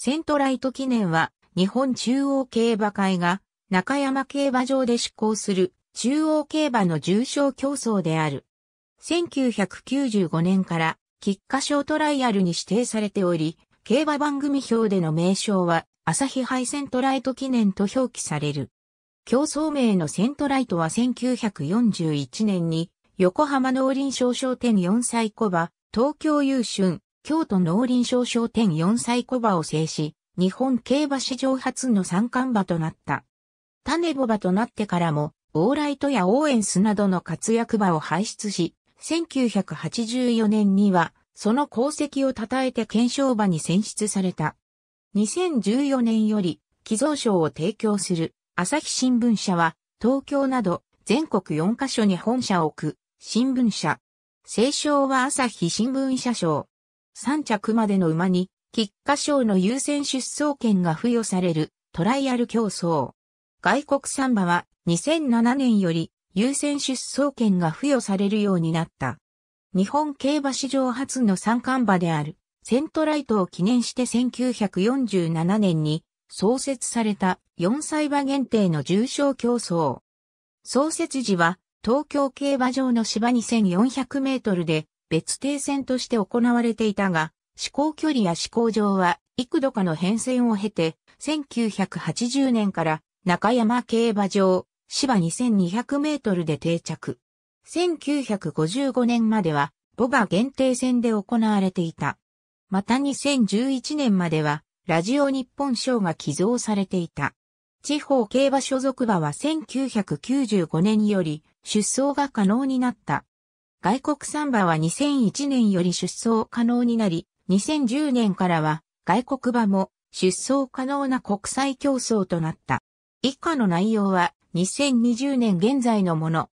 セントライト記念は、日本中央競馬会が、中山競馬場で施行する、中央競馬の重賞競争である。1995年から、菊花賞トライアルに指定されており、競馬番組表での名称は、朝日杯セントライト記念と表記される。競争名のセントライトは1941年に、横浜農林商商店4歳小馬、東京優春、京都農林商商店4歳小馬を制し、日本競馬史上初の三冠馬となった。種牡馬となってからも、オーライトやオーエンスなどの活躍馬を輩出し、1984年には、その功績を称えて検証馬に選出された。2014年より、寄贈賞を提供する、朝日新聞社は、東京など、全国4カ所に本社を置く、新聞社。清少は朝日新聞社賞。3着までの馬に、菊花賞の優先出走権が付与されるトライアル競争。外国産馬は2007年より優先出走権が付与されるようになった。日本競馬史上初の三冠馬であるセントライトを記念して1947年に創設された4歳馬限定の重賞競争。創設時は東京競馬場の芝2400メートルで別停戦として行われていたが、試行距離や試行場は幾度かの変遷を経て、1980年から中山競馬場、芝2200メートルで定着。1955年までは、ボバ限定戦で行われていた。また2011年までは、ラジオ日本賞が寄贈されていた。地方競馬所属馬は1995年より出走が可能になった。外国サンバは2001年より出走可能になり、2010年からは外国馬も出走可能な国際競争となった。以下の内容は2020年現在のもの。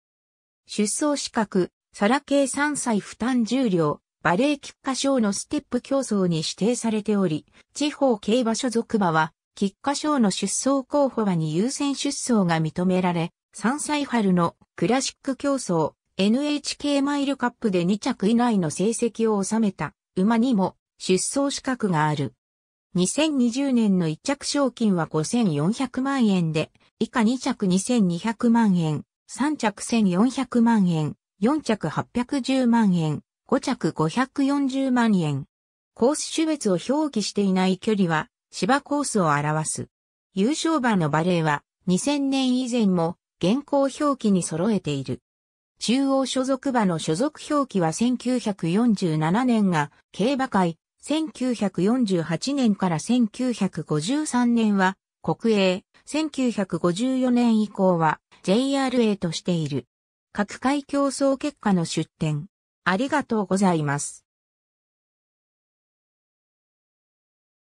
出走資格、サラ系3歳負担重量、バレー菊花賞のステップ競争に指定されており、地方競馬所属馬は、菊花賞の出走候補馬に優先出走が認められ、3歳春のクラシック競争、NHK マイルカップで2着以内の成績を収めた馬にも出走資格がある。2020年の1着賞金は5400万円で、以下2着2200万円、3着1400万円、4着810万円、5着540万円。コース種別を表記していない距離は芝コースを表す。優勝馬のバレーは2000年以前も現行表記に揃えている。中央所属馬の所属表記は1947年が競馬会、1948年から1953年は国営、1954年以降は JRA としている。各界競争結果の出展。ありがとうございます。